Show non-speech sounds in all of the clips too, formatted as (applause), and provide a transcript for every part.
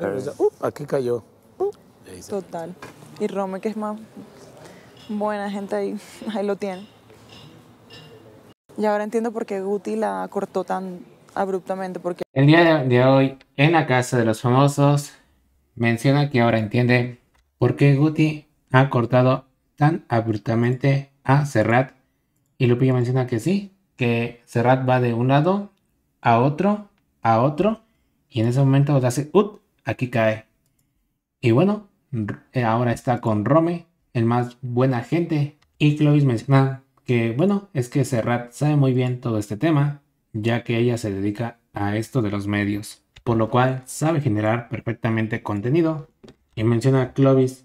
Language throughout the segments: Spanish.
Pues, uh, aquí cayó. Uh, Total. Y Rome, que es más buena gente ahí, (laughs) ahí lo tiene. Y ahora entiendo por qué Guti la cortó tan abruptamente. Porque... El día de hoy, en la casa de los famosos, menciona que ahora entiende por qué Guti ha cortado tan abruptamente a Serrat. Y Lupillo menciona que sí, que Serrat va de un lado a otro, a otro, y en ese momento hace, aquí cae. Y bueno, eh, ahora está con Rome, el más buena gente. Y Clovis menciona que, bueno, es que Serrat sabe muy bien todo este tema, ya que ella se dedica a esto de los medios, por lo cual sabe generar perfectamente contenido. Y menciona a Clovis,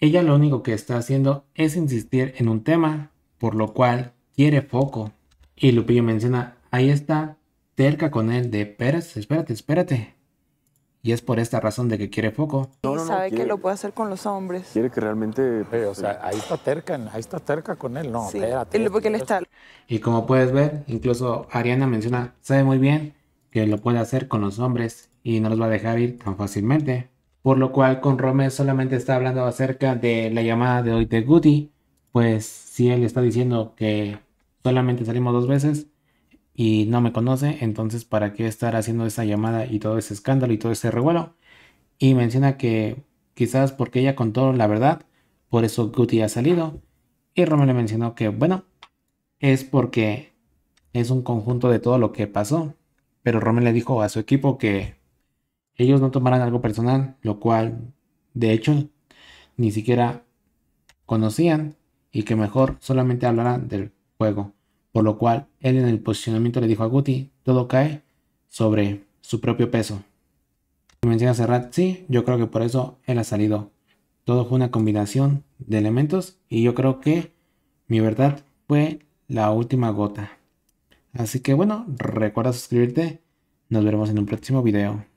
ella lo único que está haciendo es insistir en un tema, por lo cual quiere foco. Y Lupillo menciona, ahí está, cerca con él de, Pérez espérate, espérate, y es por esta razón de que quiere foco No, sabe que lo puede hacer con los hombres. Quiere que realmente... o pues, sea, eh, ahí está terca, ahí está terca con él, no, sí. espérate. porque él está... Y como puedes ver, incluso Ariana menciona, sabe muy bien que lo puede hacer con los hombres y no los va a dejar ir tan fácilmente. Por lo cual con Romeo solamente está hablando acerca de la llamada de hoy de Goody, pues si él está diciendo que solamente salimos dos veces, y no me conoce, entonces ¿para qué estar haciendo esa llamada y todo ese escándalo y todo ese revuelo? Y menciona que quizás porque ella contó la verdad, por eso Guti ha salido. Y Romeo le mencionó que, bueno, es porque es un conjunto de todo lo que pasó. Pero Romeo le dijo a su equipo que ellos no tomaran algo personal, lo cual, de hecho, ni siquiera conocían y que mejor solamente hablaran del juego por lo cual él en el posicionamiento le dijo a Guti, todo cae sobre su propio peso. Y cerrar, cerrar, sí, yo creo que por eso él ha salido. Todo fue una combinación de elementos y yo creo que mi verdad fue la última gota. Así que bueno, recuerda suscribirte. Nos veremos en un próximo video.